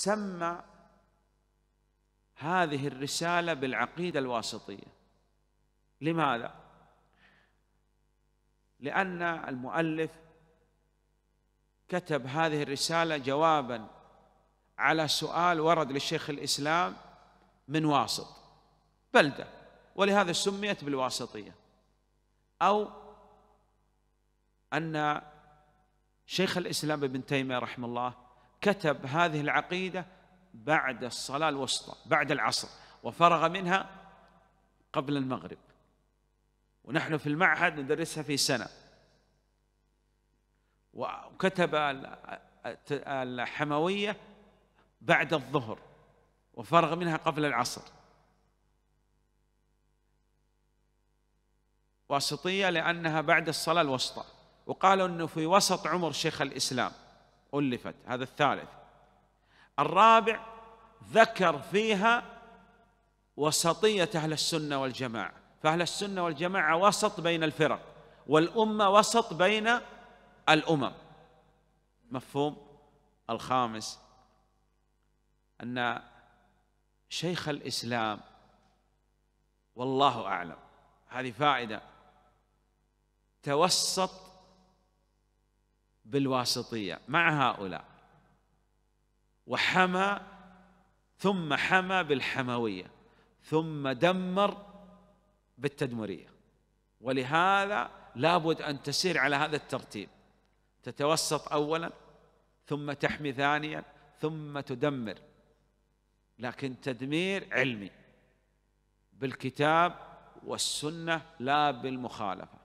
سمى هذه الرسالة بالعقيدة الواسطية لماذا؟ لأن المؤلف كتب هذه الرسالة جوابا على سؤال ورد للشيخ الإسلام من واسط بلدة ولهذا سميت بالواسطية أو أن شيخ الإسلام ابن تيمية رحمه الله كتب هذه العقيدة بعد الصلاة الوسطى بعد العصر وفرغ منها قبل المغرب ونحن في المعهد ندرسها في سنة وكتب الحموية بعد الظهر وفرغ منها قبل العصر واسطية لأنها بعد الصلاة الوسطى وقالوا أنه في وسط عمر شيخ الإسلام ألفت هذا الثالث الرابع ذكر فيها وسطية أهل السنة والجماعة فأهل السنة والجماعة وسط بين الفرق والأمة وسط بين الأمم مفهوم الخامس أن شيخ الإسلام والله أعلم هذه فائدة توسط بالواسطيه مع هؤلاء وحمى ثم حمى بالحمويه ثم دمر بالتدمريه ولهذا لابد ان تسير على هذا الترتيب تتوسط اولا ثم تحمي ثانيا ثم تدمر لكن تدمير علمي بالكتاب والسنه لا بالمخالفه